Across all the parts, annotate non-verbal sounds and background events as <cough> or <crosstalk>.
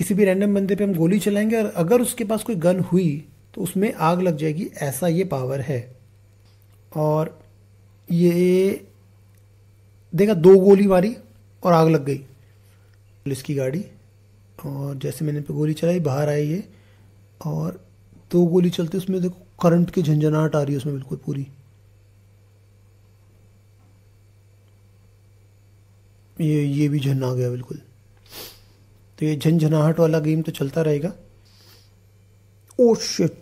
किसी भी रैंडम बंदे पे हम गोली चलाएंगे और अगर उसके पास कोई गन हुई तो उसमें आग लग जाएगी ऐसा ये पावर है और ये देखा दो गोली मारी और आग लग गई पुलिस की गाड़ी और जैसे मैंने पे गोली चलाई बाहर आई ये और दो गोली चलते उसमें देखो करंट की झंझनाहट आ रही है उसमें बिल्कुल पूरी ये ये भी झन आ गया बिल्कुल तो ये झंझनाहट वाला गेम तो चलता रहेगा ओ oh, शिट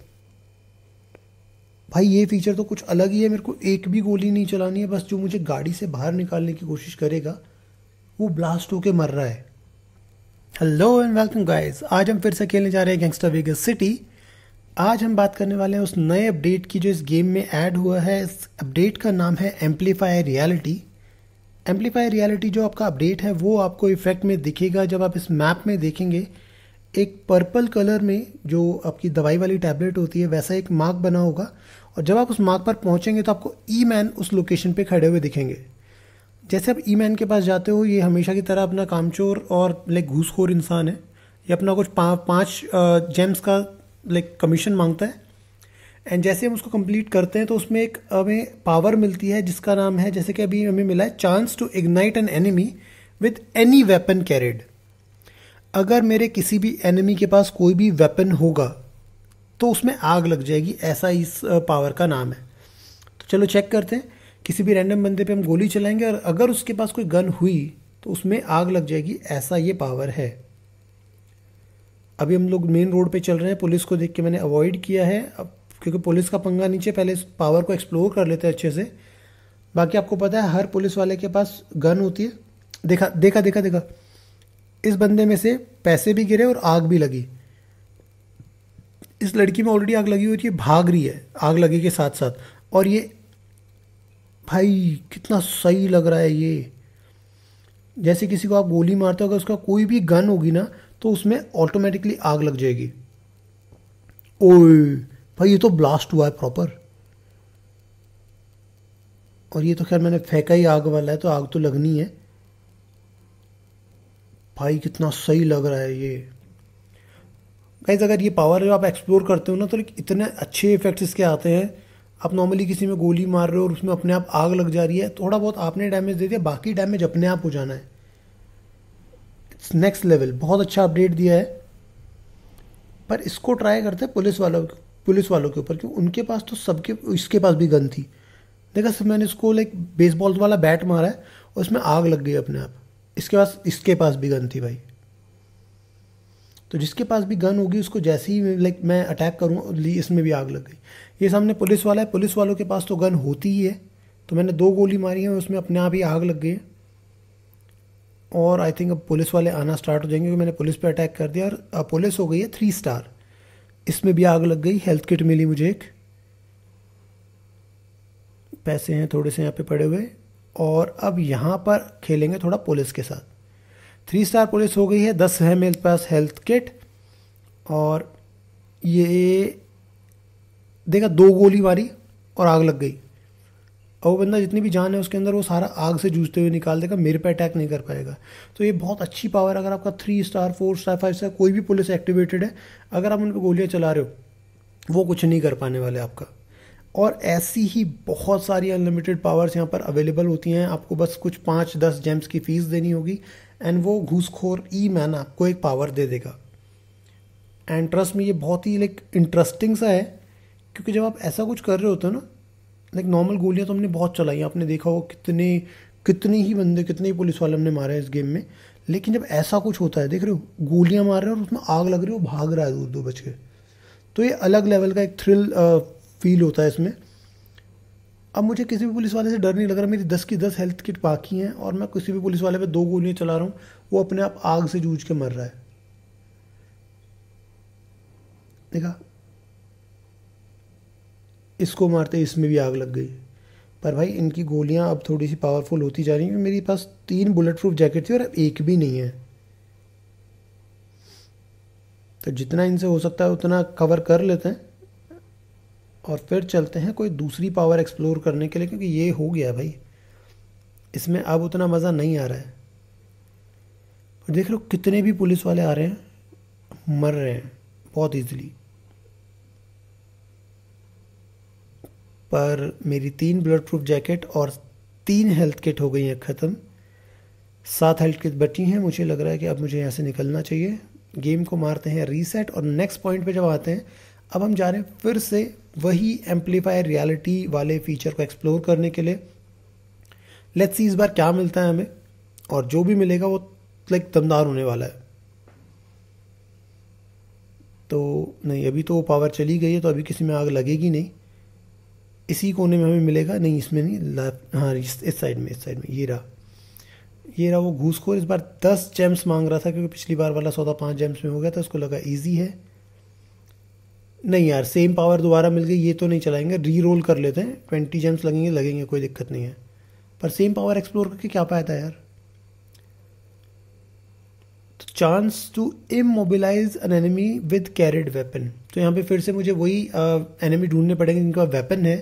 भाई ये फीचर तो कुछ अलग ही है मेरे को एक भी गोली नहीं चलानी है बस जो मुझे गाड़ी से बाहर निकालने की कोशिश करेगा वो ब्लास्ट होके मर रहा है हेलो एंड वेलकम गाइस आज हम फिर से खेलने जा रहे हैं गैंगस्टर वेगस सिटी आज हम बात करने वाले हैं उस नए अपडेट की जो इस गेम में ऐड हुआ है इस अपडेट का नाम है एम्पलीफाई रियलिटी एम्पलीफाई रियलिटी जो आपका अपडेट है वो आपको इफेक्ट में दिखेगा जब आप इस मैप में देखेंगे एक पर्पल कलर में जो आपकी दवाई वाली टैबलेट होती है वैसा एक मार्क बना होगा और जब आप उस मार्क पर पहुंचेंगे तो आपको ई मैन उस लोकेशन पे खड़े हुए दिखेंगे जैसे आप ई मैन के पास जाते हो ये हमेशा की तरह अपना कामचोर और लाइक घूसखोर इंसान है ये अपना कुछ पा, पाँच जेम्स का लाइक कमीशन मांगता है एंड जैसे हम उसको कंप्लीट करते हैं तो उसमें एक हमें पावर मिलती है जिसका नाम है जैसे कि अभी हमें मिला है chance to ignite an enemy with any weapon carried अगर मेरे किसी भी एनिमी के पास कोई भी वेपन होगा तो उसमें आग लग जाएगी ऐसा इस पावर का नाम है तो चलो चेक करते हैं किसी भी रैंडम बंदे पे हम गोली चलाएंगे और अगर उसके पास कोई गन हुई तो उसमें आग लग जाएगी ऐसा ये पावर है अभी हम लोग मेन रोड पे चल रहे हैं पुलिस को देख के मैंने अवॉइड किया है अब क्योंकि पुलिस का पंगा नीचे पहले इस पावर को एक्सप्लोर कर लेते हैं अच्छे से बाकी आपको पता है हर पुलिस वाले के पास गन होती है देखा देखा देखा देखा इस बंदे में से पैसे भी गिरे और आग भी लगी इस लड़की में ऑलरेडी आग लगी हुई थी भाग रही है आग लगी के साथ साथ और ये भाई कितना सही लग रहा है ये जैसे किसी को आप गोली मारते हो अगर उसका कोई भी गन होगी ना तो उसमें ऑटोमेटिकली आग लग जाएगी ओए भाई ये तो ब्लास्ट हुआ है प्रॉपर और ये तो खैर मैंने फेंका ही आग वाला है तो आग तो लगनी है भाई कितना सही लग रहा है ये गाइज अगर ये पावर आप एक्सप्लोर करते हो ना तो इतने अच्छे इफेक्ट्स इसके आते हैं आप नॉर्मली किसी में गोली मार रहे हो और उसमें अपने आप आग लग जा रही है थोड़ा बहुत आपने डैमेज दे दिया बाकी डैमेज अपने आप हो जाना है इट्स नेक्स्ट लेवल बहुत अच्छा अपडेट दिया है पर इसको ट्राई करते हैं पुलिस वालों को पुलिस वालों के ऊपर क्यों उनके पास तो सबके इसके पास भी गन थी देखा सर मैंने इसको लाइक बेसबॉल वाला बैट मारा है और इसमें आग लग गई अपने आप इसके पास इसके पास भी गन थी भाई तो जिसके पास भी गन होगी उसको जैसे ही लाइक मैं अटैक करूँ इसमें भी आग लग गई ये सामने पुलिस वाला है पुलिस वालों के पास तो गन होती ही है तो मैंने दो गोली मारी है उसमें अपने आप ही आग लग गई है और आई थिंक अब पुलिस वाले आना स्टार्ट हो जाएंगे क्योंकि मैंने पुलिस पे अटैक कर दिया और पुलिस हो गई है थ्री स्टार इसमें भी आग लग गई हेल्थ किट मिली मुझे एक पैसे हैं थोड़े से यहाँ पे पड़े हुए और अब यहाँ पर खेलेंगे थोड़ा पुलिस के साथ थ्री स्टार पुलिस हो गई है दस है मेरे पास हेल्थ किट और ये देखा दो गोली मारी और आग लग गई और वो बंदा जितनी भी जान है उसके अंदर वो सारा आग से जूझते हुए निकाल देगा मेरे पे अटैक नहीं कर पाएगा तो ये बहुत अच्छी पावर अगर आपका three star four star five star कोई भी पुलिस एक्टिवेटेड है अगर आप उन पर गोलियाँ चला रहे हो वो कुछ नहीं कर पाने वाले आपका और ऐसी ही बहुत सारी अनलिमिटेड पावर्स यहाँ पर अवेलेबल होती हैं आपको बस कुछ पाँच दस जेम्स की फ़ीस देनी होगी एंड वो घूसखोर ई मैन आपको एक पावर दे देगा एंड ट्रस्ट में ये बहुत ही लाइक इंटरेस्टिंग सा है क्योंकि जब आप ऐसा कुछ कर रहे होते हो ना लाइक नॉर्मल गोलियाँ तो हमने बहुत चलाई हैं आपने देखा होगा कितने कितने ही बंदे कितने ही पुलिस वाले हमने मारे हैं इस गेम में लेकिन जब ऐसा कुछ होता है देख रहे हो गोलियाँ मार रहे हो और उसमें आग लग रही हो भाग रहा है दूर दूर बच के तो ये अलग लेवल का एक थ्रिल आ, फील होता है इसमें अब मुझे किसी भी पुलिस वाले से डर नहीं लग रहा मेरी दस की दस हेल्थ किट बाकी हैं और मैं किसी भी पुलिस वाले पर दो गोलियाँ चला रहा हूँ वो अपने आप आग से जूझ के मर रहा है देखा इसको मारते इसमें भी आग लग गई पर भाई इनकी गोलियां अब थोड़ी सी पावरफुल होती जा रही हैं मेरे पास तीन बुलेट प्रूफ जैकेट थी और अब एक भी नहीं है तो जितना इनसे हो सकता है उतना कवर कर लेते हैं और फिर चलते हैं कोई दूसरी पावर एक्सप्लोर करने के लिए क्योंकि ये हो गया भाई इसमें अब उतना मज़ा नहीं आ रहा है और देख लो कितने भी पुलिस वाले आ रहे हैं मर रहे हैं बहुत ईजिली पर मेरी तीन ब्लड प्रूफ जैकेट और तीन हेल्थ किट हो गई हैं ख़त्म सात हेल्थ किट बची हैं मुझे लग रहा है कि अब मुझे यहाँ से निकलना चाहिए गेम को मारते हैं रीसेट और नेक्स्ट पॉइंट पे जब आते हैं अब हम जा रहे हैं फिर से वही एम्पलीफायर रियलिटी वाले फीचर को एक्सप्लोर करने के लिए लेट्स सी इस बार क्या मिलता है हमें और जो भी मिलेगा वो लाइक दमदार होने वाला है तो नहीं अभी तो वो पावर चली गई है तो अभी किसी में आग लगेगी नहीं इसी कोने में हमें मिलेगा नहीं इसमें नहीं लेफ्ट हाँ इस साइड में इस साइड में ये रहा ये रहा वो घूसखोर इस बार दस जेम्स मांग रहा था क्योंकि पिछली बार वाला सौदा पाँच जेम्स में हो गया था उसको लगा ईजी है नहीं यार सेम पावर दोबारा मिल गई ये तो नहीं चलाएंगे री रोल कर लेते हैं ट्वेंटी जेम्स लगेंगे लगेंगे कोई दिक्कत नहीं है पर सेम पावर एक्सप्लोर करके क्या पाया था यार तो chance to immobilise an enemy with carried weapon तो यहाँ पे फिर से मुझे वही एनिमी ढूंढने पड़ेंगे जिनका वेपन है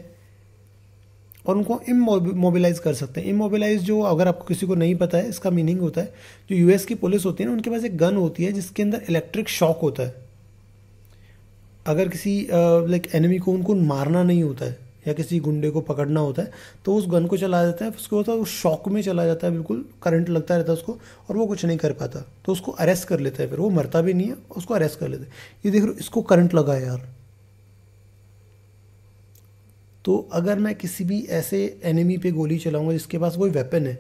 और उनको इमोबिलाइज कर सकते हैं इमोबिलाइज जो अगर आपको किसी को नहीं पता है इसका मीनिंग होता है जो यूएस की पुलिस होती है ना उनके पास एक गन होती है जिसके अंदर इलेक्ट्रिक शॉक होता है अगर किसी लाइक एनिमी को उनको मारना नहीं होता है या किसी गुंडे को पकड़ना होता है तो उस गन को चला जाता है उसके बाद उस शॉक में चला जाता है बिल्कुल करंट लगता रहता है उसको और वो कुछ नहीं कर पाता तो उसको अरेस्ट कर लेता है फिर वो मरता भी नहीं है उसको अरेस्ट कर लेते हैं ये देख रहे इसको करंट लगा यार तो अगर मैं किसी भी ऐसे एनिमी पे गोली चलाऊंगा जिसके पास कोई वेपन है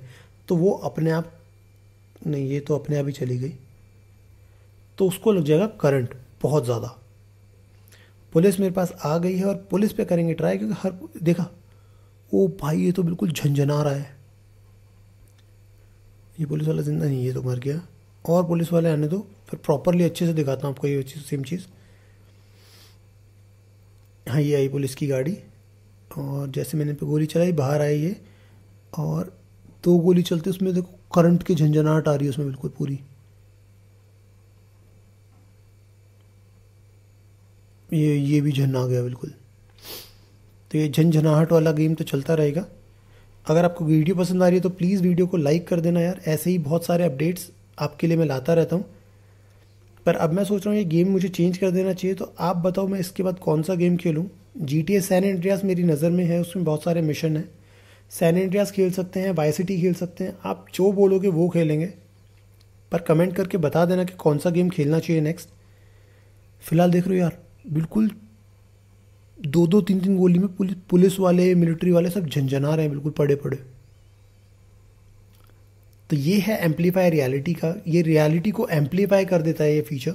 तो वो अपने आप नहीं ये तो अपने आप ही चली गई तो उसको लग जाएगा करंट बहुत ज़्यादा पुलिस मेरे पास आ गई है और पुलिस पे करेंगे ट्राई क्योंकि हर देखा ओ भाई ये तो बिल्कुल झंझना रहा है ये पुलिस वाला जिंदा नहीं ये तो मर गया और पुलिस वाले आने दो फिर प्रॉपरली अच्छे से दिखाता हूँ आपको ये सेम चीज़ हाँ ये आई पुलिस की गाड़ी और जैसे मैंने पे गोली चलाई बाहर आई ये और दो गोली चलती उसमें देखो करंट की झंझनाहट आ रही है उसमें बिल्कुल पूरी ये ये भी झन आ गया बिल्कुल तो ये झंझनाहट वाला गेम तो चलता रहेगा अगर आपको वीडियो पसंद आ रही है तो प्लीज़ वीडियो को लाइक कर देना यार ऐसे ही बहुत सारे अपडेट्स आपके लिए मैं लाता रहता हूँ पर अब मैं सोच रहा हूँ ये गेम मुझे चेंज कर देना चाहिए तो आप बताओ मैं इसके बाद कौन सा गेम खेलूँ G T A San Andreas मेरी नज़र में है उसमें बहुत सारे मिशन हैं सैन एंड्रियास खेल सकते हैं वाई सिटी खेल सकते हैं आप जो बोलोगे वो खेलेंगे पर कमेंट करके बता देना कि कौन सा गेम खेलना चाहिए नेक्स्ट फ़िलहाल देख रहे हो यार बिल्कुल दो दो तीन तीन गोली में पुलिस वाले मिलिट्री वाले सब झंझना रहे हैं बिल्कुल पड़े पड़े तो ये है एम्पलीफाई रियलिटी का ये रियलिटी को एम्पलीफाई कर देता है ये फीचर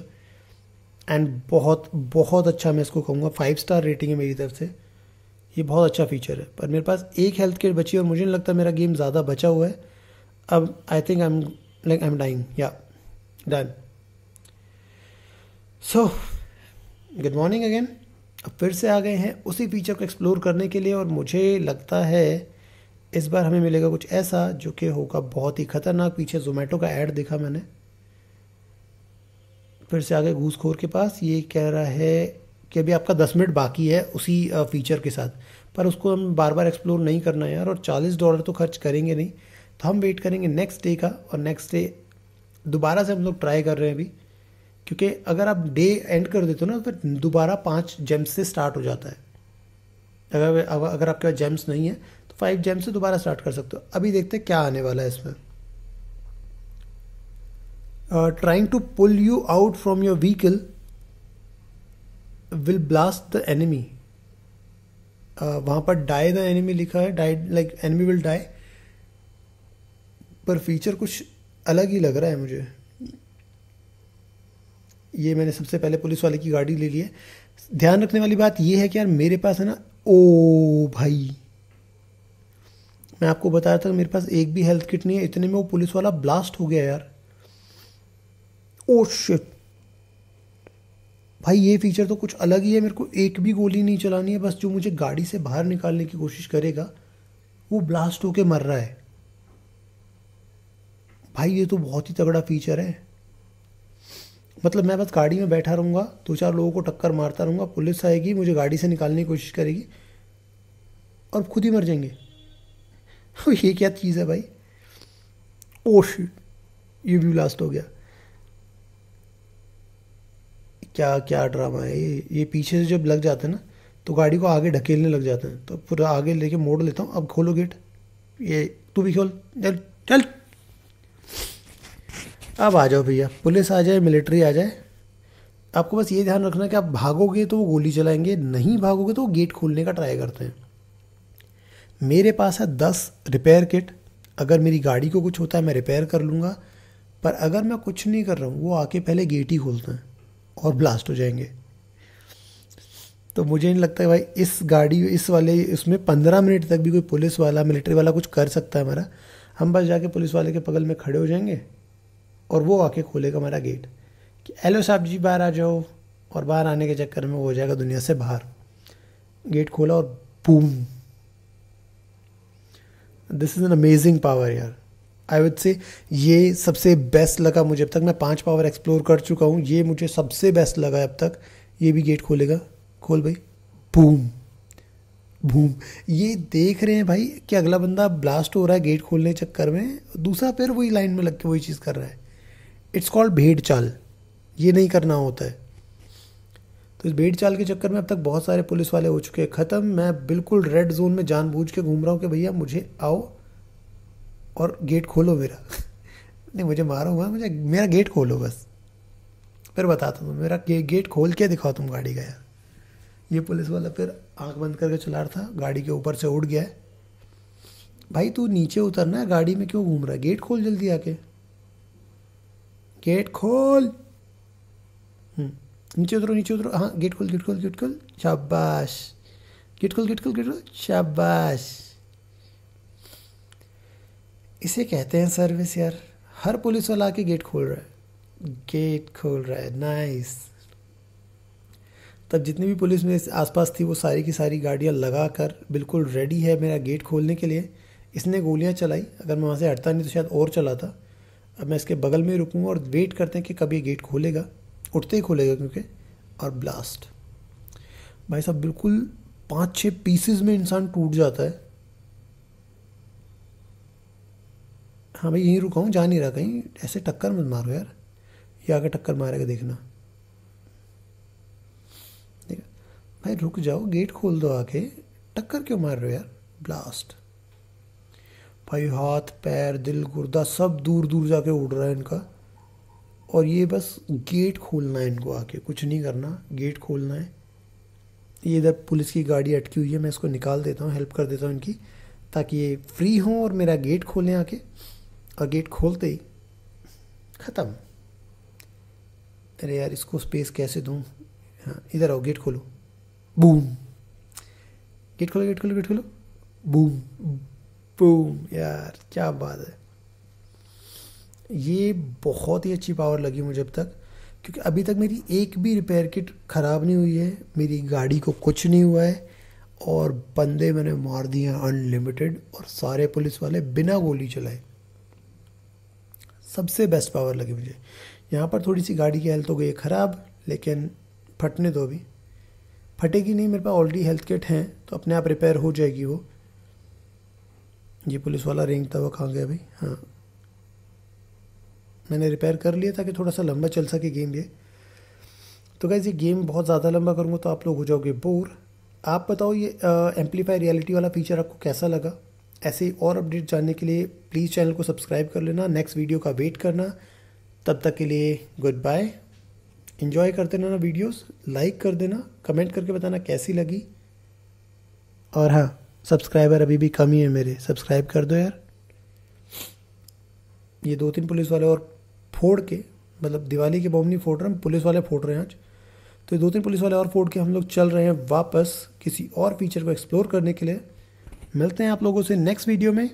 एंड बहुत बहुत अच्छा मैं इसको कहूँगा फाइव स्टार रेटिंग है मेरी तरफ से ये बहुत अच्छा फीचर है पर मेरे पास एक हेल्थ केयर बची है और मुझे नहीं लगता मेरा गेम ज़्यादा बचा हुआ है अब I think I am like I am dying या done so good morning again अब फिर से आ गए हैं उसी फीचर को एक्सप्लोर करने के लिए और मुझे लगता है इस बार हमें मिलेगा कुछ ऐसा जो कि होगा बहुत ही ख़तरनाक पीछे जोमेटो का ऐड देखा मैंने फिर से आगे घूसखोर के पास ये कह रहा है कि अभी आपका दस मिनट बाकी है उसी फीचर के साथ पर उसको हम बार बार एक्सप्लोर नहीं करना है यार और चालीस डॉलर तो खर्च करेंगे नहीं तो हम वेट करेंगे नेक्स्ट डे का और नेक्स्ट डे दोबारा से हम लोग ट्राई कर रहे हैं अभी क्योंकि अगर आप डे एंड कर देते हो ना तो फिर दोबारा पाँच जेम्स से स्टार्ट हो जाता है अगर अगर आपके पास जेम्स नहीं है तो फाइव जेम्स से दोबारा स्टार्ट कर सकते हो अभी देखते हैं क्या आने वाला है इसमें trying to pull you out from your vehicle will blast the enemy वहां वहाँ पर डाई द एनिमी लिखा है die like enemy will die पर फीचर कुछ अलग ही लग रहा है मुझे ये मैंने सबसे पहले पुलिस वाले की गाड़ी ले ली है ध्यान रखने वाली बात यह है कि यार मेरे पास है ना ओ भाई मैं आपको बता रहा था मेरे पास एक भी हेल्थ किट नहीं है इतने में वो पुलिस वाला ब्लास्ट हो गया यार ओ oh, शिट भाई ये फीचर तो कुछ अलग ही है मेरे को एक भी गोली नहीं चलानी है बस जो मुझे गाड़ी से बाहर निकालने की कोशिश करेगा वो ब्लास्ट होके मर रहा है भाई ये तो बहुत ही तगड़ा फीचर है मतलब मैं बस गाड़ी में बैठा रहूँगा दो चार लोगों को टक्कर मारता रहूँगा पुलिस आएगी मुझे गाड़ी से निकालने की कोशिश करेगी और खुद ही मर जाएंगे <laughs> ये क्या चीज़ है भाई ओश oh, ये भी ब्लास्ट हो गया क्या क्या ड्रामा है ये ये पीछे से जब लग जाते हैं ना तो गाड़ी को आगे ढकेलने लग जाते हैं तो पूरा आगे लेके मोड़ लेता हूँ अब खोलो गेट ये तू भी खोल चल चल अब आ जाओ भैया पुलिस आ जाए मिलिट्री आ जाए आपको बस ये ध्यान रखना है कि आप भागोगे तो वो गोली चलाएंगे नहीं भागोगे तो वो गेट खोलने का ट्राई करते हैं मेरे पास है दस रिपेयर किट अगर मेरी गाड़ी को कुछ होता है मैं रिपेयर कर लूँगा पर अगर मैं कुछ नहीं कर रहा हूँ वो आके पहले गेट ही खोलते हैं और ब्लास्ट हो जाएंगे तो मुझे नहीं लगता है भाई इस गाड़ी इस वाले इसमें पंद्रह मिनट तक भी कोई पुलिस वाला मिलिट्री वाला कुछ कर सकता है हमारा हम बस जाके पुलिस वाले के पगल में खड़े हो जाएंगे और वो आके खोलेगा हमारा गेट कि हेलो साहब जी बाहर आ जाओ और बाहर आने के चक्कर में वो हो जाएगा दुनिया से बाहर गेट खोला और boom this is an amazing power यार आई वुड से ये सबसे बेस्ट लगा मुझे अब तक मैं पाँच पावर एक्सप्लोर कर चुका हूँ ये मुझे सबसे बेस्ट लगा है अब तक ये भी गेट खोलेगा खोल भाई भूम भूम ये देख रहे हैं भाई कि अगला बंदा ब्लास्ट हो रहा है गेट खोलने चक्कर में दूसरा पैर वही लाइन में लग के वही चीज़ कर रहा है इट्स कॉल्ड भेड़ चाल ये नहीं करना होता है तो इस भेड़ चाल के चक्कर में अब तक बहुत सारे पुलिस वाले हो चुके हैं ख़त्म मैं बिल्कुल रेड जोन में जानबूझ के घूम रहा हूँ कि भैया मुझे आओ और गेट खोलो मेरा नहीं मुझे मारो हुआ मुझे मेरा गेट खोलो बस फिर बताता हूँ मेरा गे, गेट खोल के दिखाओ तुम गाड़ी गया ये पुलिस वाला फिर आँख बंद करके चला रहा था गाड़ी के ऊपर से उड़ गया है भाई तू नीचे उतरना है गाड़ी में क्यों घूम रहा है गेट खोल जल्दी आके गेट खोल हम्म, नीचे उतरो नीचे उतरो हाँ गेट खोल गेट खोल गेट खोल शाबाश गेट खोल गेट खोल गेट खोल शाबाश इसे कहते हैं सर्विस यार हर पुलिस वाला आके गेट खोल रहा है गेट खोल रहा है नाइस तब जितनी भी पुलिस मेरे आसपास थी वो सारी की सारी गाड़ियाँ लगा कर बिल्कुल रेडी है मेरा गेट खोलने के लिए इसने गोलियाँ चलाई अगर मैं वहाँ से हटता नहीं तो शायद और चलाता अब मैं इसके बगल में रुकूँगा और वेट करते हैं कि कभी ये गेट खोलेगा उठते ही खोलेगा क्योंकि और ब्लास्ट भाई साहब बिल्कुल पाँच छः पीसेज में इंसान टूट जाता है हाँ भाई यहीं रुका हूँ जा नहीं रहा कहीं ऐसे टक्कर मत मारो यार ये आगे टक्कर मारेगा देखना देखा भाई रुक जाओ गेट खोल दो आके टक्कर क्यों मार रहे हो यार ब्लास्ट भाई हाथ पैर दिल गुर्दा सब दूर दूर जाके उड़ रहा है इनका और ये बस गेट खोलना है इनको आके कुछ नहीं करना गेट खोलना है ये इधर पुलिस की गाड़ी अटकी हुई है मैं इसको निकाल देता हूँ हेल्प कर देता हूँ इनकी ताकि ये फ्री हों और मेरा गेट खोलें आके और गेट खोलते ही ख़त्म अरे यार इसको स्पेस कैसे दूँ हाँ इधर आओ गेट खोलो बूम गेट खोलो गेट खोलो गेट खोलो बूम बूम यार क्या बात है ये बहुत ही अच्छी पावर लगी मुझे अब तक क्योंकि अभी तक मेरी एक भी रिपेयर किट ख़राब नहीं हुई है मेरी गाड़ी को कुछ नहीं हुआ है और बंदे मैंने मार दिए अनलिमिटेड और सारे पुलिस वाले बिना गोली चलाए सबसे बेस्ट पावर लगी मुझे यहाँ पर थोड़ी सी गाड़ी की हेल्थ हो गई है ख़राब लेकिन फटने दो अभी फटेगी नहीं मेरे पास ऑलरेडी हेल्थ किट हैं तो अपने आप रिपेयर हो जाएगी वो ये पुलिस वाला रिंग था वो कहाँ गया भाई हाँ मैंने रिपेयर कर लिया था कि थोड़ा सा लंबा चल सके गेम ये तो क्या ये गेम बहुत ज़्यादा लंबा करूँगा तो आप लोग हो जाओगे बोर आप बताओ ये एम्पलीफाई रियलिटी वाला फीचर आपको कैसा लगा ऐसे और अपडेट जानने के लिए प्लीज़ चैनल को सब्सक्राइब कर लेना नेक्स्ट वीडियो का वेट करना तब तक के लिए गुड बाय इन्जॉय करते रहना वीडियोस लाइक कर देना कमेंट करके बताना कैसी लगी और हाँ सब्सक्राइबर अभी भी कम ही है मेरे सब्सक्राइब कर दो यार ये दो तीन पुलिस वाले और फोड़ के मतलब दिवाली के बॉम्ब नहीं फोड़ रहे हम पुलिस वाले फोड़ रहे हैं आज तो दो तीन पुलिस वाले और फोड़ के हम लोग चल रहे हैं वापस किसी और फीचर को एक्सप्लोर करने के लिए मिलते हैं आप लोगों से नेक्स्ट वीडियो में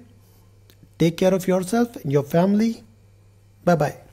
take care of your self your family bye bye